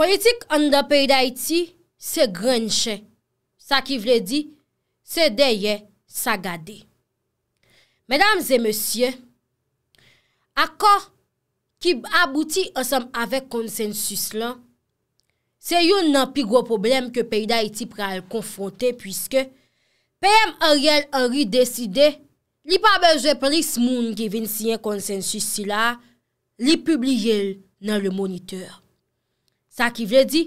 politik an da peyda iti se grenche, sa ki vle di se deye sagade. Medam zemesye, akor ki abouti osam avek konsensus lan, se yon nan pi gwo problem ke peyda iti pral konfronte puisque peyem a riel a ri deside li pa bejepris moun ki vin siyen konsensus si la li publiye nan le moniteur. Sa ki vle di,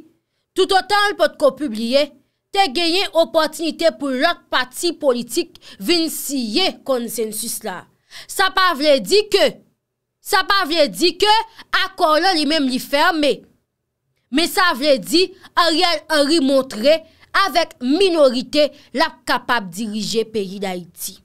tout o tan l pot ko publie, te genyen opotinite pou lak pati politik vin siye konsensus la. Sa pa vle di ke, sa pa vle di ke akor la li menm li ferme. Me sa vle di, Ariel Henry montre avek minorite lak kapap dirije peyi d'Haïti.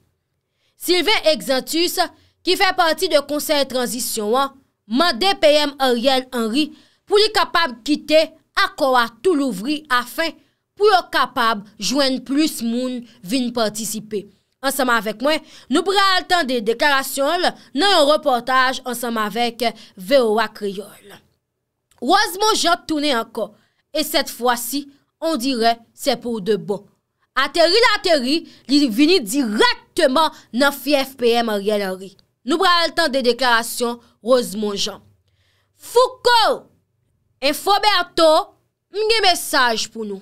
Sylve Exantus, ki fe pati de konsey transition, man DPM Ariel Henry, pou li kapab kite akwa tou louvri afen pou yo kapab jwen plus moun vin partisipe. Anseman vek mwen, nou bre al tan de deklarasyon nan yon reportaj anseman vek Veowa Kriyol. Oaz mou jan toune anko, e set fwa si, on dire se pou de bon. Ateri la teri, li vini direktman nan fi FPM a riyalari. Nou bre al tan de deklarasyon, oaz mou jan. Fou kou! Enfo Berto, mge mesaj pou nou.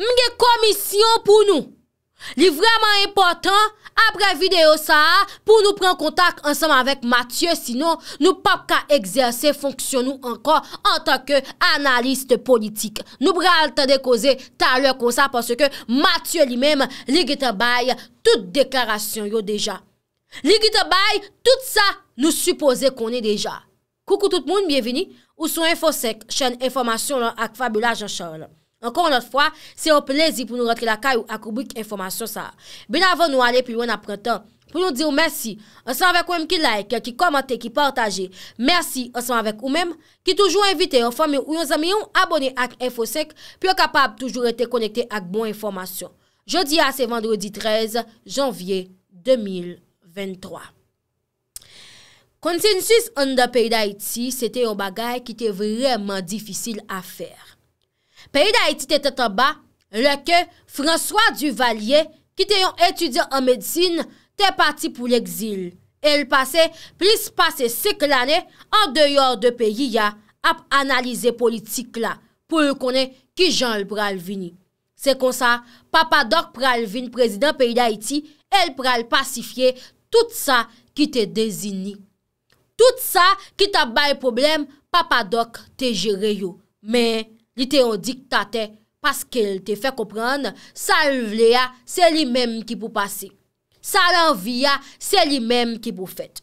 Mge komisyon pou nou. Li vreman important, apre video sa, pou nou pren kontak ansanm avèk Mathieu, sinon nou pap ka egzersè, fonksyon nou anka, anta ke analiste politik. Nou pral tade koze talè kon sa, parce ke Mathieu li mèm li gete baye tout deklarasyon yo deja. Li gete baye tout sa nou suppose konè deja. Koukou tout moun, bienveni ou sou Infosec, chen informasyon ak Fabula Jean Charles. Ankon not fwa, se yo plezi pou nou rentre la kay ou ak oubik informasyon sa. Ben avon nou ale pi ou en aprentan, pou nou di ou mersi, ansan vek ou m ki like, ki komante, ki partaje, mersi ansan vek ou m, ki toujou evite ou fame ou yon zami yon abone ak Infosec, pi yo kapab toujou ete konekte ak bon informasyon. Jodi a se vendredi 13 janvye 2023. Konsensus an da peyi da iti, se te yon bagay ki te vreman difisil a fer. Peyi da iti te te taba, leke François Duvalier, ki te yon etudyan an medisin, te pati pou l'ekzil. El pase, plis pase seke lanen, an deyor de peyi ya, ap analize politik la, pou yon konen ki jan l pral vini. Se konsan, papadok pral vini prezident peyi da iti, el pral pasifiye tout sa ki te dezini. Tout sa ki ta baye problem, papa dok te jere yo. Men, li te yon diktate, paske te fe kompran, sa yon vle ya, se li menm ki pou pase. Sa yon vle ya, se li menm ki pou fete.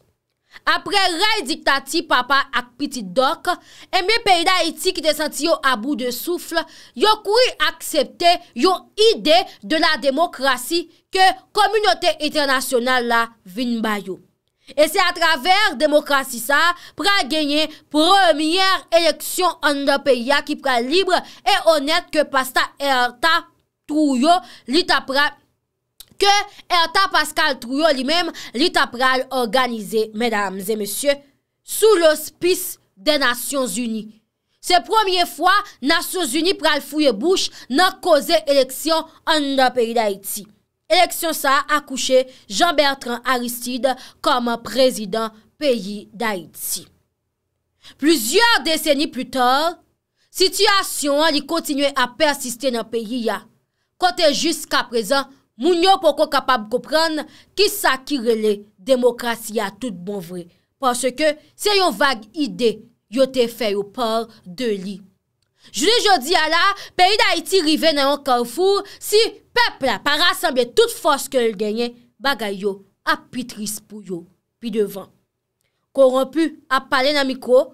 Apre ray diktati papa ak piti dok, eme peyda iti ki te senti yo abou de soufle, yo koui aksepte yon ide de la demokrasi ke kominyote internasyonal la vin bayo. E se atraver demokrasi sa, pral genye premier eleksyon an nan periya ki pral libre e onet ke pasta Erta Pascale Trouyo li menm lita pral organize, medams e mesye, sou l'ospis de Nasyons Uni. Se premier fwa, Nasyons Uni pral fouye bouch nan koze eleksyon an nan periya d'Haïti. Eleksyon sa akouche Jean-Bertrand Aristide koman prezidant peyi Daidzi. Plouzyor deseni ploutor, sityasyon li kontinwe a persiste nan peyi ya. Kote jiska prezan, moun yo pokon kapab koupran ki sa kirele demokrasi ya tout bon vre. Pwase ke se yo vage ide yo te feyo par de li. Jouni jodi ala, peyi da iti rive nan yon kanfou, si pepla pa rassembye tout fos ke l genyen, bagay yo apitris pou yo pi devan. Korompu ap pale nan mikro,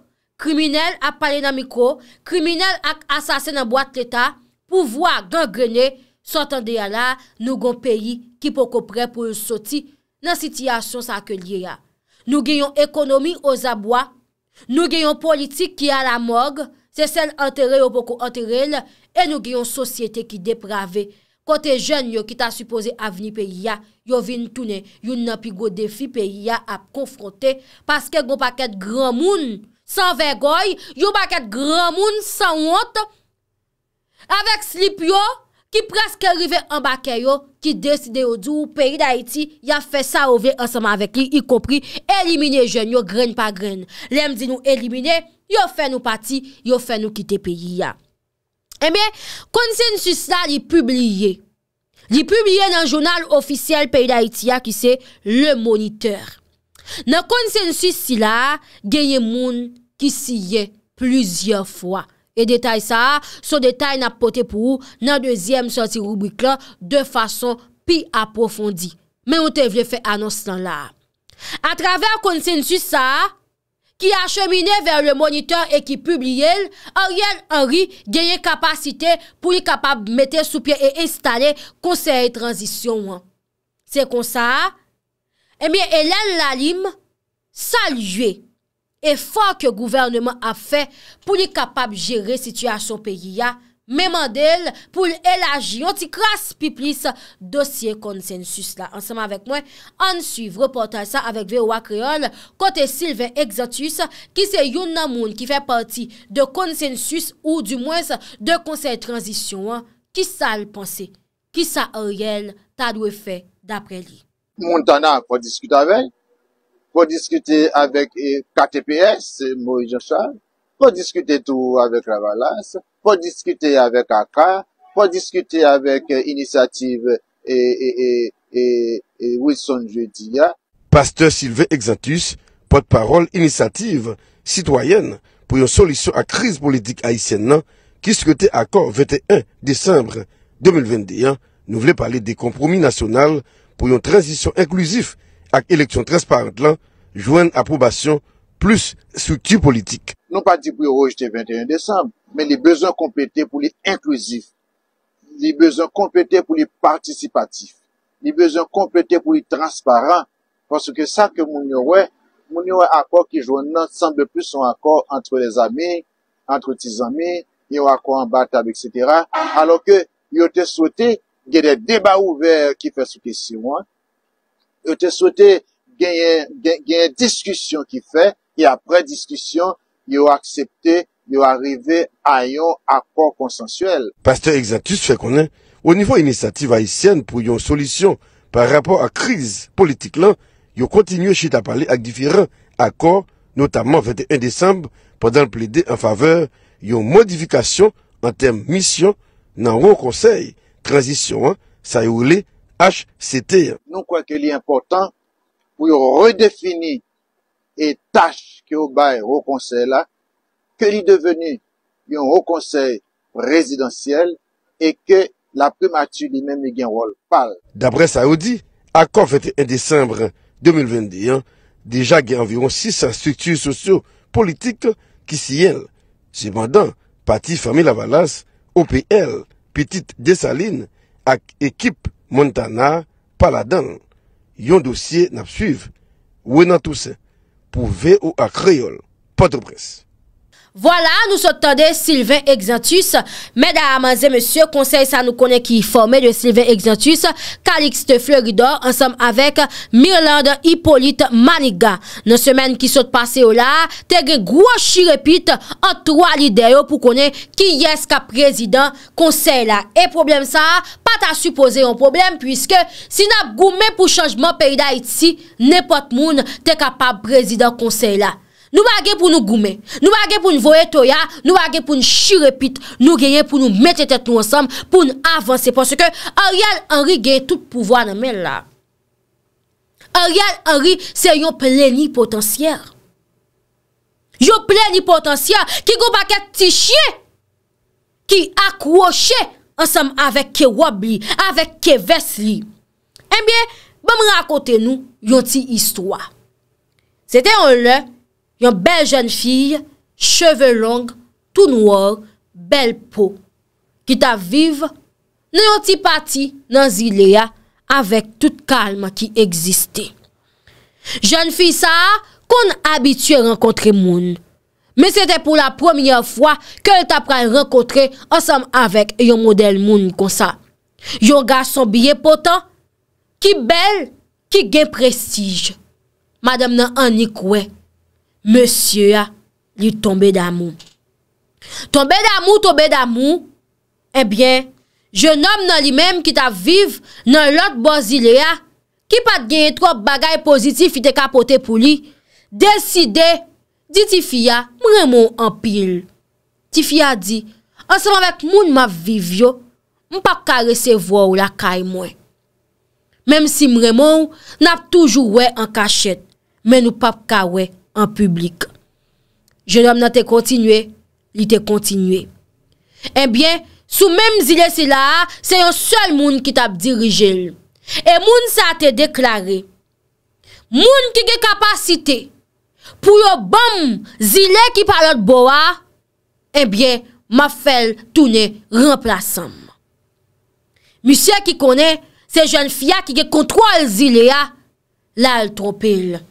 kriminel ap pale nan mikro, kriminel ak asasen nan boate l'Etat, pou vwa gangrene, sotan de ala nou gon peyi ki pokopre pou yon soti nan sitiyasyon sa akèl ye ya. Nou genyon ekonomi o zabwa, nou genyon politik ki ala mog, Se sel entere yo poko entere la... E nou gen yon sosyete ki deprave... Kote jen yo ki ta supose avni pe ya... Yo vin toune... Yon nan pi go defi pe ya ap konfronte... Paske yon baket gran moun... San vegoy... Yon baket gran moun... San wote... Awek slip yo... Ki preske rive an baken yo... Ki deside yo di ou peyi da iti... Ya fe sa ouve ansama avek li... Yikopri... Elimine jen yo gren pa gren... Lem di nou elimine... Yo fè nou pati, yo fè nou kite pe yi ya. Ebe, konsensus la li publie. Li publie nan jounal ofisyel pe yi da iti ya ki se le moniteur. Nan konsensus si la, genye moun ki si ye plusyen fwa. E detay sa, so detay nan pote pou nan dezyem soti rubrik la de fason pi apofondi. Men ou te vle fè anons lan la. A travè konsensus sa, ki a chemine ver le moniteur e ki publie el, a riyen anri, genye kapasite pou li kapab mette sou pie e instale konser e transisyon. Se konsa, e eh miye elen la lim, salye, e fwa ke gouvernement a fe pou li kapab jere situasyon peyi ya, mè mandel pou l'elagyon ti kras pi plis dosye konsensus la. Anseman avèk mwen, an suiv reportaj sa avèk V.O.A. Creole, kote Sylvain Exatus, ki se yon nan moun ki fè parti de konsensus ou di mwen sa de konsens transisyon an, ki sa l'pense, ki sa a riyel ta dwe fè dapre li. Moun tana pou diskute avèk, pou diskute avèk eh, KTPS, moun jansan, pou diskute tou avèk ravalans, pou diskute avèk akar, pou diskute avèk eh, inisiativ eh, eh, wè son jèdia. Pasteur Sylvé Exantus, pote parol inisiativ, sitwayen pou yon solisyon ak kriz politik aïsen nan, kis kote akor 21 désembre 2021, nou vle pale de kompromi nasyonal pou yon transisyon inklusif ak eleksyon transparent lan, jwen apobasyon akor. plus sutu politik. Non pa di pou yo ojte 21 Desembe, men li bezon kompete pou li inklusif, li bezon kompete pou li participatif, li bezon kompete pou li transparant, foske sa ke moun yon wè, moun yon wè akor ki joun nansan de plus son akor antre le zame, antre ti zame, yon akor an batab, etc. Alo ke yo te sote, genye deba ouver ki fè sou kesi mwen, yo te sote genye diskusyon ki fè, apre diskusyon, yo aksepte yo arrive a yon akor konsensuel. Pasteur Exatus fè konen, ou nivou inisiativ haïsyen pou yon solisyon par rapor a kriz politik lan, yo kontinu chit apale ak difiren akor, notamman 21 désemb padan plede an faveur yon modifikasyon an tem misyon nan wou konsey transisyon sa you le HCT. Nou kwa ke li important pou yon redefini et tache ki ou baye ou konsey la, ke li deveni yon ou konsey rezidansyel, e ke la prematur li men mi gen wol pal. Dabre saoudi, akon fete en decembre 2021, deja gen environ 600 struktu sosyo-politik ki si yel. Se bandan, pati Fami Lavalas, O.P.L. Petit Desaline, ak ekip Montana Paladan. Yon dosye nap suive. We nan tousen. pou VOA Kreyol. Padre Bres. Voila, nou sot tande Sylvain Exantus. Meda amaze, monsye, konsey sa nou konen ki yi forme de Sylvain Exantus, Kalix te Fleuridor, ansam avek Myrlande Hippolyte Maniga. Non semen ki sot pase yo la, te gen oh gwo chirepit an tro alideyo oh, pou konen ki yes ka prezident konsey la. E problem sa, pata su pose yon problem, pwiske si nap goume pou chanjman peyi da etsi, nepot moun te kapap prezident konsey la. Nou wage pou nou goume, nou wage pou nou voye toya, nou wage pou nou shirepite, nou genye pou nou mette tet nou ansam pou nou avanse. Ponso ke Ariel Henry genye tout pouvoan nan men la. Ariel Henry se yon pleni potensiyer. Yon pleni potensiyer ki goupa ket ti chie, ki akwoshe ansam avek ke wab li, avek ke ves li. Enbyen, eh bom rakote nou yon ti histwa. Se te yon le, Yon bel jen fi, cheve long, tout nouor, bel po, ki ta vive, nè yon ti pati nan zile ya, avek tout kalm ki egziste. Jen fi sa, kon abitye renkontre moun, men se te pou la promyen fwa, ke l ta pran renkontre ansam avek yon model moun konsa. Yon gar son biye potan, ki bel, ki gen prestij. Madame nan anikwe, Monsye ya li tombe da moun. Tombe da moun, tobe da moun, ebyen, eh je nom nan li menm ki ta viv nan lot bozile ya, ki pat genye tro bagay pozitif ki te kapote pou li, deside, di ti fiya, mre moun anpil. Ti fiya di, ansan anvek moun ma viv yo, mpa ka resevwa ou la kay mwen. Mem si mre moun, nap toujou we an kachet, men ou pap ka we, publik. Je lom nan te kontinue, li te kontinue. Enbyen, eh sou mem zile sila a, se yon sol moun ki tap dirijel. E moun sa te deklare. Moun ki ge kapasite pou yo bom zile ki palot boa, enbyen, eh ma fel toune remplasam. Moussie ki kone, se jen fia ki ge kontrol zile a, la al tropil. Enbyen,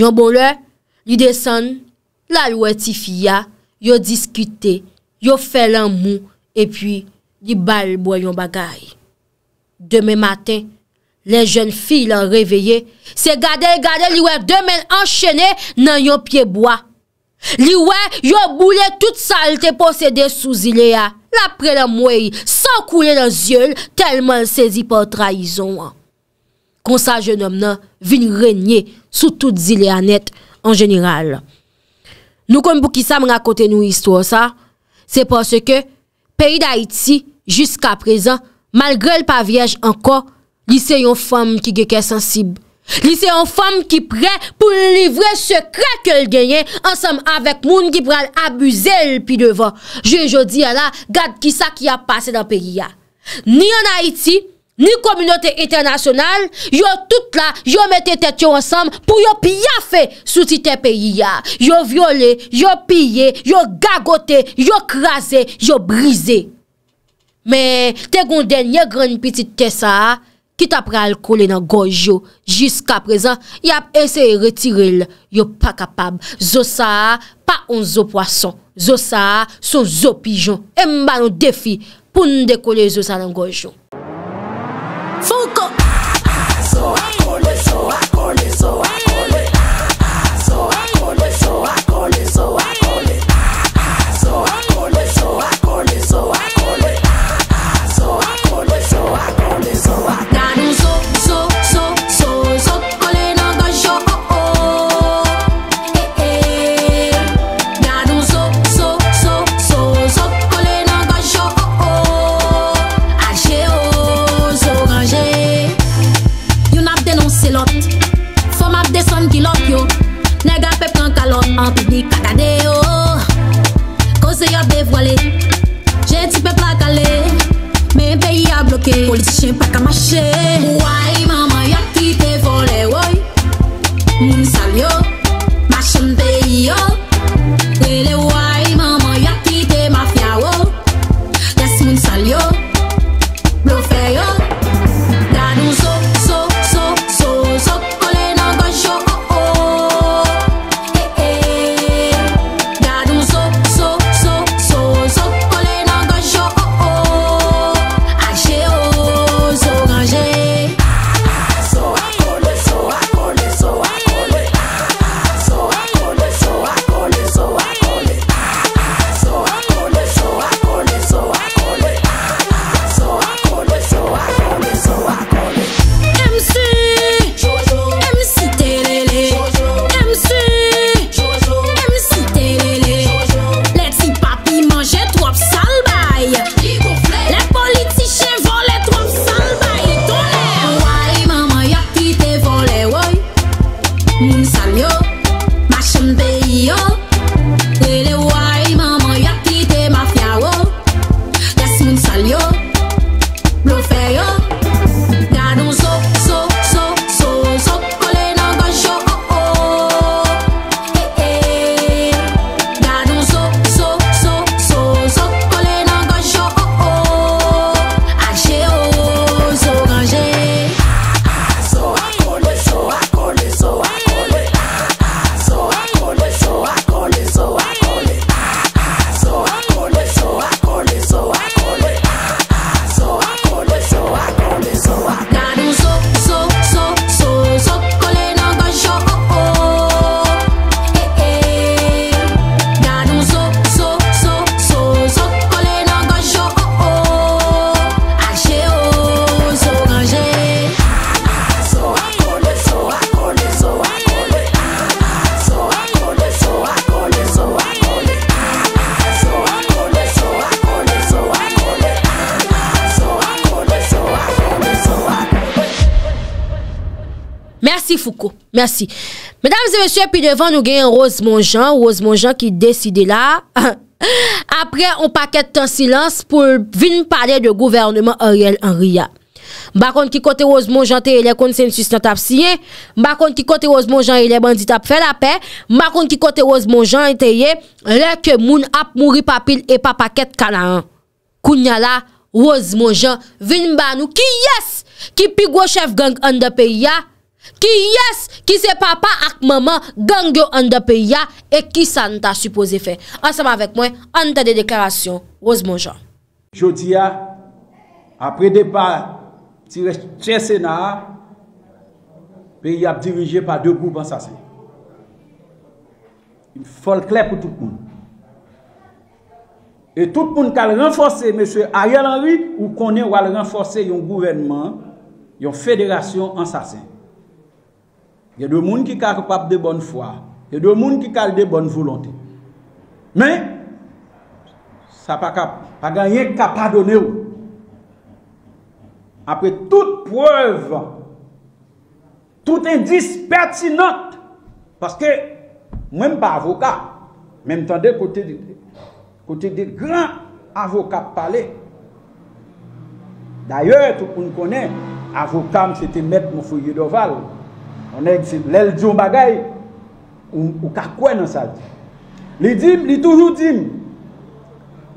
Yon bole, li desen, la loue ti fiya, yo diskute, yo fe lan mou, epi li bal bo yon bagay. Deme maten, le jen fi lan reveye, se gade gade li wek demen anchenye nan yon pieboa. Li wek yo boule tout salte posede sou zile ya, la pre la mwe yi, san kouye nan ziol, telman sezi pa traizon an. Kon sa jen om nan, vin renyi, Soutout zile anet an jeniral. Nou kon pou ki sa mrakote nou histwo sa, se pwase ke peyi da Haiti jiska prezan, malgre l pavyej anko, lise yon fom ki geke sensib. Lise yon fom ki pre pou livre sekre ke l genyen ansam avek moun ki pral abuze l pi devan. Je jo di ala, gad ki sa ki a pase dan peyi ya. Ni an Haiti, Ni kominote internasyonal, yo tout la, yo mette tet yo ansam pou yo pyafe sou ti te peyi ya. Yo vyole, yo pye, yo gagote, yo krasi, yo brize. Me, te gonde nye gran piti te sa, kit apre al kole nan gojo, jiska prezan, yap ese retirel, yo pa kapab. Zo sa, pa on zo poason, zo sa, sou zo pijon, e mba nou defi pou nou de kole zo sa nan gojo. I'll be the Foukou. Merci. Mesdames et messieurs, pi devan nou gen yon Rose Monjean. Rose Monjean ki deside la. Apre, on paket tan silans pou vin m'pare de gouvernement oriel an ria. Bakon ki kote Rose Monjean te ye le kon sensus not ap siye. Bakon ki kote Rose Monjean ye le bandit ap fe la pe. Bakon ki kote Rose Monjean te ye le ke moun ap mouri papil e pa paket kanan. Kounya la, Rose Monjean vin m'bano ki yes! Ki pi gwo chef gang an de pe ya Ki yes, ki se papa ak mama gangyo an de pe ya E ki sa an ta suppose fe Ansama vek mwen, an ta de deklarasyon Ose mou jan Jodi ya, apre depa Ti reche sena Pe ya dirije pa de goup ansasen Folkle pou tout koun E tout koun ka renfose Meseye Ariel Henry Ou konen wale renfose yon gouvenman Yon federation ansasen Yè dè moun ki ka kapap dè bon fwa. Yè dè moun ki kal dè bon voulantè. Men, sa pa ganyè kapadone ou. Apre tout preuve, tout indis perti not, paske mwen pa avoka, men m'tande kote dit, kote dit gran avoka pale. D'ayè, tout pou n'kone, avoka mse te met mou fou yé doval, Lèl diyon bagay... Ou kakwen nan sa diyon... Li diyon, li toujou diyon...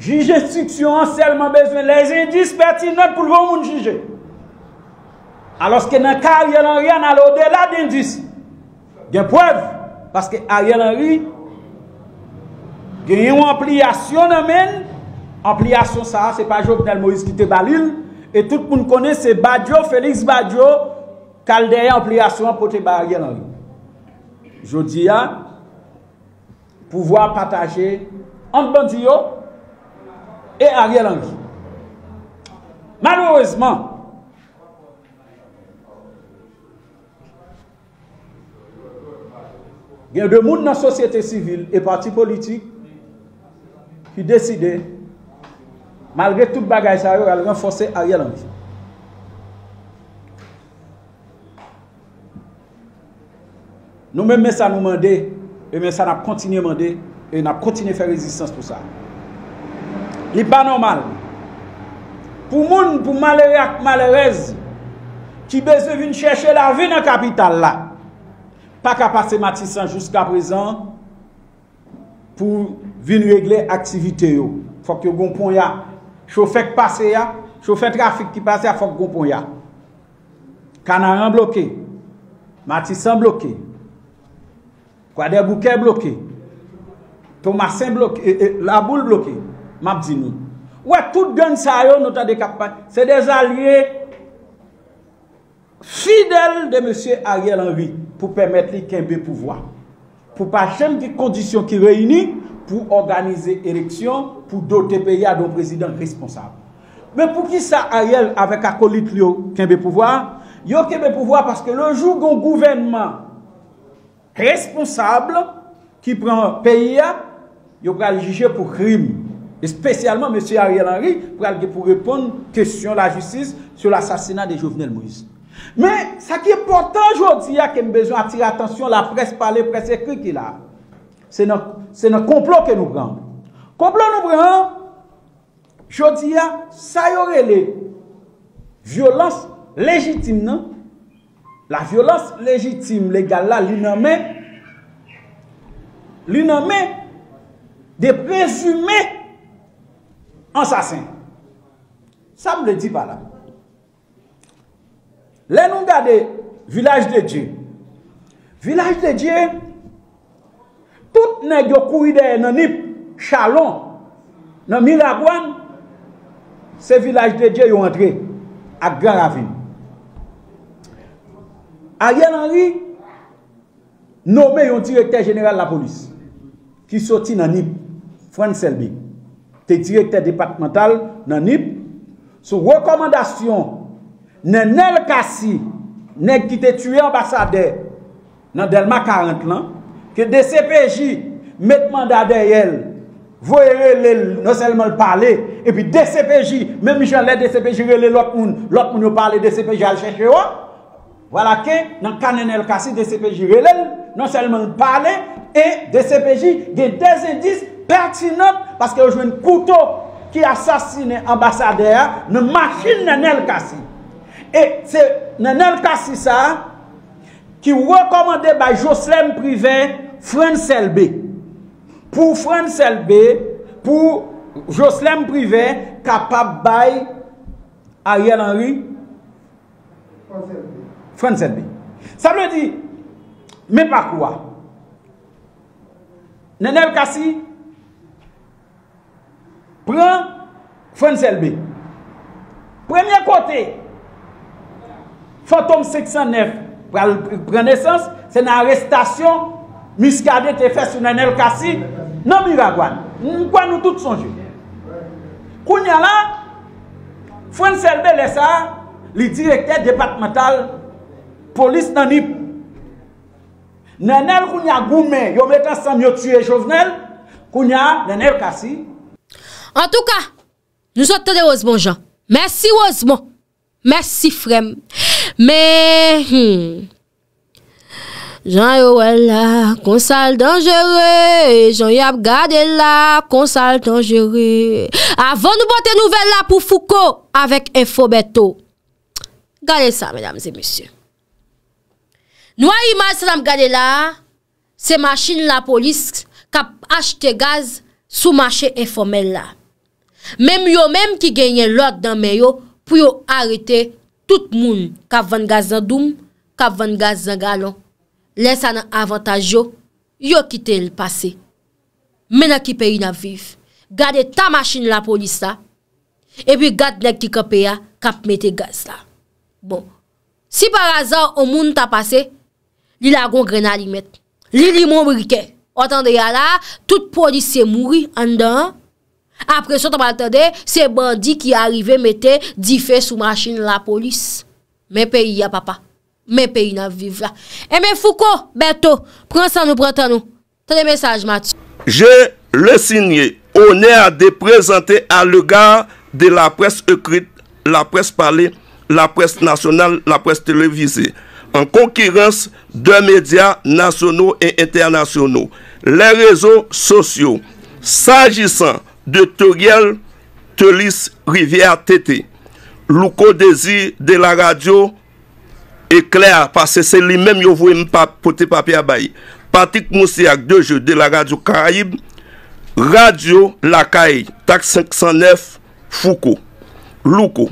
Jijen stiksyon anselman bezwen... Lèl indis pati nan pou voun moun jijen... Aloske nan ka arièl anri... An alo de la d'indis... Gen poev... Paske arièl anri... Gen yon ampliasyon nan men... Ampliasyon sa... Se pa jok nan Moïse ki te balil... Et tout moun kone se Badiou... Félix Badiou... kaldeye ampliyasyon poti ba a riyal anjou. Jodi ya, pouvoi pataje an bandiyo e a riyal anjou. Malourezman, gen de moun nan sosyete sivil e parti politik ki deside malgre tout bagaj a riyal renfose a riyal anjou. Nou men men sa nou mande, e men sa nap kontine mande, e nap kontine fè rezistans pou sa. Li pa normal. Pou moun, pou malere ak malerez, ki beze vin chèche la vi nan kapital la, pa ka pase Matisan jouska prezan, pou vin regle aktivite yo. Fok yo gounpon ya, chou fèk pase ya, chou fèk trafik ki pase ya, fok gounpon ya. Kanaren bloke, Matisan bloke, Kwa de bouquet bloqué. Thomasin bloqué. La boule bloquée. Mabdini. Ouais, tout gang ça yo, C'est des alliés fidèles de M. Ariel Henry pour permettre lui pouvoir. Pour pas jamais des conditions qui réunissent pour organiser élection, pour doter pays à un président responsable. Mais pour qui ça Ariel avec acolyte lui qu'il pouvoir? a le pouvoir parce que le jour où gouvernement responsable ki pran peyi ya, yo pral juje pou krim. Espesyalman, M. Ariel Henry pral ge pou repon kresyon la justiz sou l'assasinat de Jovenel Moïse. Men, sa ki portan jodi ya kem bezon atire atensyon la pres pale, pres ekri ki la. Se nan komplon ke nou pran. Komplon nou pran, jodi ya, sa yo rele violans legitim nan la violons legitime legal la li nanme li nanme de prezume ansasen sa m le di pa la le nou gade vilaj de dje vilaj de dje tout ne gyo kou ide nanip chalon nan miragwan se vilaj de dje yo entre ak garavine A yon anri, noume yon direktè generel la polis ki soti nan ip, fran selbi, te direktè departemental nan ip, sou rekomandasyon nen el kasi neg ki te tue ambasade nan del ma 40 nan, ke DCPJ, met mandade yel, voye le, nou selman l pale, epi DCPJ, men mi chan le DCPJ, le lot moun, lot moun yo pale DCPJ al chèche wè, Wala ke, nan kanen el kasi DCPJ relel, nan selmen pale, e DCPJ ge dezè dis pertinat paske yo jwen kouto ki asasine ambasadea, nan machin nan el kasi. E se nan el kasi sa, ki wou rekomande ba Joslem Privé, Fransel B. Pou Fransel B, pou Joslem Privé, kapap bay a yon anri? Fransel B. Frenzelbe. Sa mè di, mè pa kouwa. Nenèl Kassi, pren Frenzelbe. Premye kote, fantom 609, pren esens, se nan restasyon, miskade te fè sou nenèl Kassi, nan miragwan. Mkwa nou tout son joun. Kounya la, Frenzelbe lesa, li direkte debat matal, folis nanip. Nenèl koun ya goun men, yo metan sam yo tsyè chovnel, koun ya nenèl kasi. En tout ka, nou sot tè de ozbon jan. Mèsi ozbon, mèsi frem. Mè, jan yo wè la, konsal denjère, jan yab gade la, konsal denjère. Avon nou bote nouvel la pou fouko, avèk enfo beto. Gade sa, mèdam zè mèsyè. Nou a imas nan m gade la, se masin la polis kap ashte gaz sou mashe e fomel la. Mem yo menm ki genye lot nan men yo, pou yo arete tout moun kap ven gaz nan doun, kap ven gaz nan galon, lesa nan avantaj yo, yo kite l pase. Men a kipe yon a viv. Gade ta masin la polis la, epi gade nek ki kape ya, kap mete gaz la. Bon, si par aza ou moun ta pase, Li la gon grenade li met. Li li moun wikè. Otan de ya la, tout polis se mouri an dan. Apreso ta patade, se bandi ki arive mette di fe sou machin la polis. Men peyi ya papa. Men peyi nan vive la. E men fouko, Beto, pransan nou pransan nou. Tane mensaj Mati. Je le signé. Onè a de présenter a le gars de la presse ecrite, la presse palée, la presse nationale, la presse télévisée. an konkirans de medya nasyonou en internasyonou. Le rezo sosyo, sajisan de Togel, Tolis, Rivier, Tete, Loukodezi de la radio ekler, pasese li men yo vwe m papote papya bayi. Patik Moussiak, Dejeu de la radio Karayib, Radio Lakayi, Tak 509 Foukou, Loukou.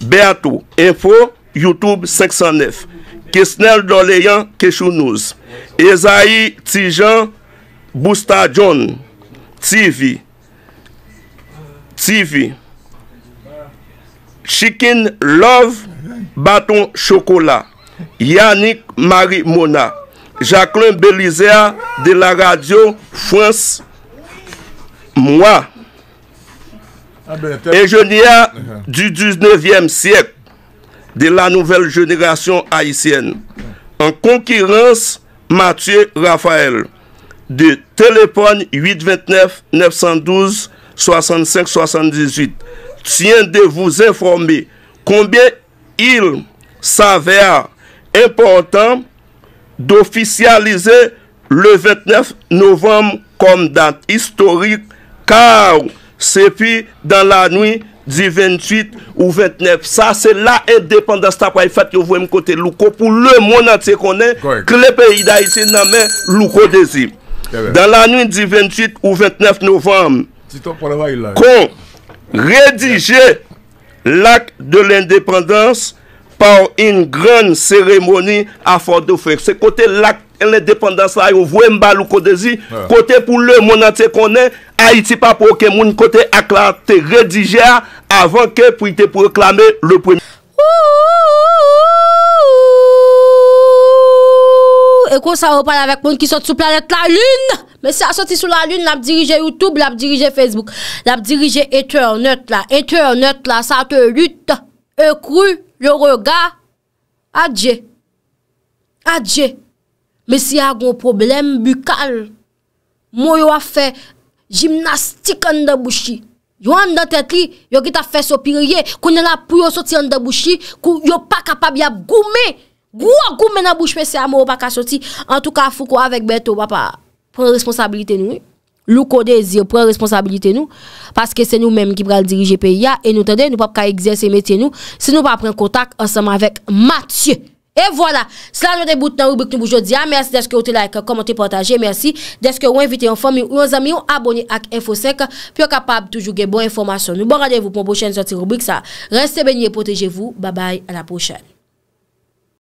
Beato, Info, Youtube 509 Kisnel Doleyan Kesho News Ezaïe Tijan Busta John Tivi Tivi Chicken Love Baton Chocolat Yannick Marimona Jacqueline Belizea De la Radio France Mwa ah Ejenia uh-huh. Du 19e siècle de la nouvelle génération haïtienne. En concurrence, Mathieu Raphaël, de téléphone 829 912 65 78 tient de vous informer combien il s'avère important d'officialiser le 29 novembre comme date historique car sepi dan la nwi di 28 ou 29 sa se la independans ta pa y fat yo vwem kote louko pou le monate konen kre pe y da ite nan men louko dezi dan la nwi di 28 ou 29 novem kon redije lak de l'independans pa yn gran seremoni a for de fwek se kote lak en l'independans la yo vwem ba louko dezi kote pou le monate konen Ha iti pa pou ke moun kote akla te redijer avon ke pou ite proklame le premi... E kon sa wapal avek moun ki sote sou planet la lune. Men si a sote sou la lune, l ap dirije Youtube, l ap dirije Facebook, l ap dirije internet la. Internet la, sa te lute. E kou, yo rega. Adje. Adje. Men si a gon problem bukal. Mou yo a fe... jimnastik an debouchi. Yo an da tèt li, yo ki ta fè sopirye, konen la pou yo soti an debouchi, yo pa kapab ya goume, gouwa goume nan debouchi, mè se a mò yo pa ka soti. En tout kwa fou kwa vek Beto, wap pa pren responsabilité nou. Lou kodezi, pren responsabilité nou, paske se nou mèm ki pral dirije pe ya, e nou tède, nou pa pa ka egzès se metye nou, se nou pa pren kontak, ansèm avèk Matye. Et voilà, cela nous déboute dans l'oubrique d'aujourd'hui. Ah, merci d'être là et de commenter et de partager. Merci d'être invité en famille ou en amis ou abonné à Infosec. Puis on est capable de toujours avoir de bonnes informations. Nous bon rendez-vous pour une prochaine oubrique. Restez bénis et protégez-vous. Bye bye, à la prochaine.